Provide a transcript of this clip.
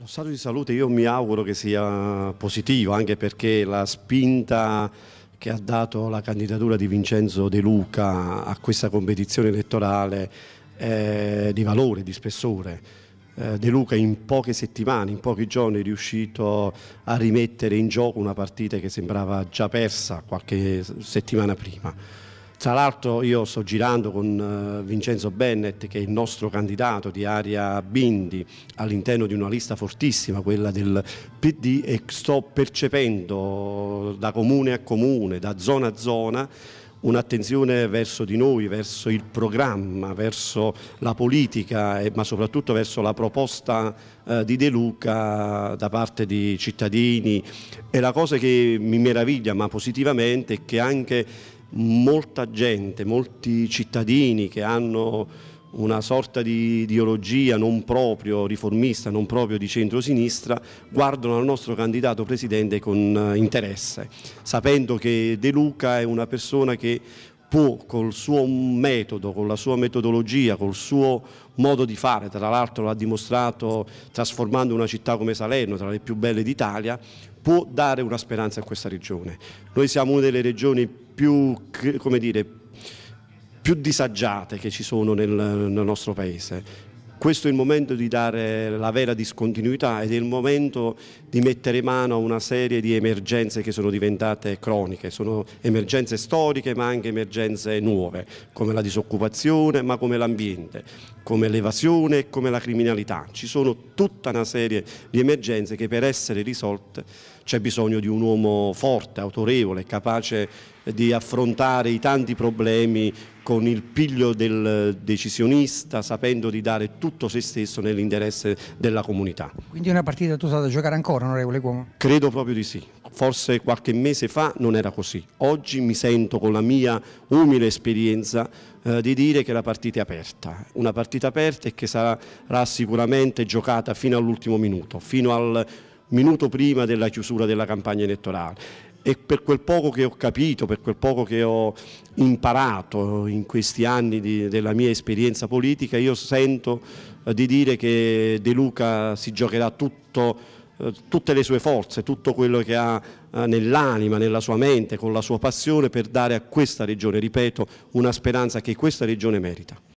Lo stato di salute io mi auguro che sia positivo, anche perché la spinta che ha dato la candidatura di Vincenzo De Luca a questa competizione elettorale è di valore, di spessore. Eh, De Luca in poche settimane, in pochi giorni è riuscito a rimettere in gioco una partita che sembrava già persa qualche settimana prima. Tra l'altro io sto girando con eh, Vincenzo Bennett che è il nostro candidato di Aria Bindi all'interno di una lista fortissima, quella del PD e sto percependo da comune a comune, da zona a zona un'attenzione verso di noi, verso il programma, verso la politica, ma soprattutto verso la proposta eh, di De Luca da parte di cittadini. E la cosa che mi meraviglia, ma positivamente, è che anche molta gente, molti cittadini che hanno una sorta di ideologia non proprio riformista, non proprio di centrosinistra, guardano al nostro candidato presidente con eh, interesse, sapendo che De Luca è una persona che può col suo metodo, con la sua metodologia, col suo modo di fare, tra l'altro l'ha dimostrato trasformando una città come Salerno, tra le più belle d'Italia, può dare una speranza a questa regione. Noi siamo una delle regioni più più, come dire, più disagiate che ci sono nel, nel nostro paese. Questo è il momento di dare la vera discontinuità ed è il momento di mettere mano a una serie di emergenze che sono diventate croniche, sono emergenze storiche ma anche emergenze nuove, come la disoccupazione ma come l'ambiente, come l'evasione e come la criminalità. Ci sono tutta una serie di emergenze che per essere risolte c'è bisogno di un uomo forte, autorevole, capace di affrontare i tanti problemi con il piglio del decisionista, sapendo di dare tutto se stesso nell'interesse della comunità. Quindi è una partita tutta da giocare ancora, onorevole Cuomo? Credo proprio di sì. Forse qualche mese fa non era così. Oggi mi sento con la mia umile esperienza eh, di dire che la partita è aperta, una partita aperta e che sarà sicuramente giocata fino all'ultimo minuto, fino al minuto prima della chiusura della campagna elettorale e per quel poco che ho capito, per quel poco che ho imparato in questi anni di, della mia esperienza politica, io sento eh, di dire che De Luca si giocherà tutto eh, tutte le sue forze, tutto quello che ha eh, nell'anima, nella sua mente, con la sua passione per dare a questa regione, ripeto, una speranza che questa regione merita.